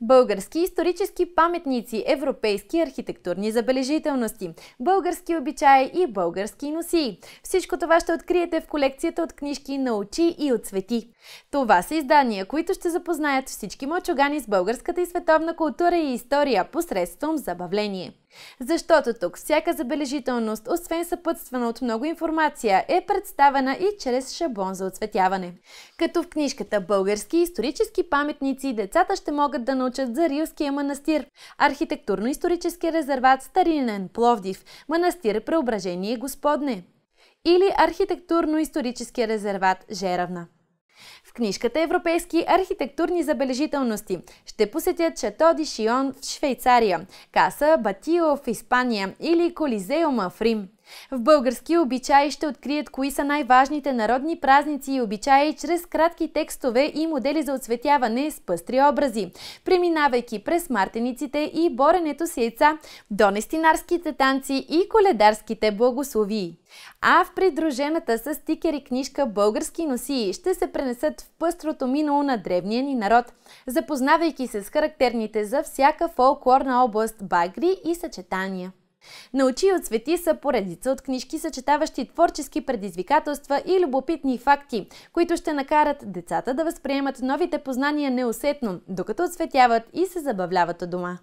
Български исторически паметници, европейски архитектурни забележителности, български обичаи и български носи. Всичко това ще откриете в колекцията от книжки Научи и от свети. Това са издания, които ще запознаят всички мочугани с българската и световна култура и история посредством забавление. Защото тук всяка забележителност, освен съпътствана от много информация, е представена и чрез шаблон за оцветяване. Като в книжката Български исторически паметници децата ще могат да научат за Рилския манастир, архитектурно-исторически резерват Старинен Пловдив, манастир Преображение Господне или архитектурно-исторически резерват Жеравна. В книжката Европейски архитектурни забележителности ще посетят Шато Шион в Швейцария, Каса Батио в Испания или Колизеума в Рим. В български обичаи ще открият кои са най-важните народни празници и обичаи чрез кратки текстове и модели за отсветяване с пъстри образи, преминавайки през мартениците и боренето с яйца донестинарските танци и коледарските благословии. А в придружената с стикери книжка Български носии ще се пренесат в пъстрото минало на древния ни народ, запознавайки се с характерните за всяка фолклорна област багри и съчетания. Научи от Свети са поредица от книжки, съчетаващи творчески предизвикателства и любопитни факти, които ще накарат децата да възприемат новите познания неусетно, докато отсветяват и се забавляват у дома.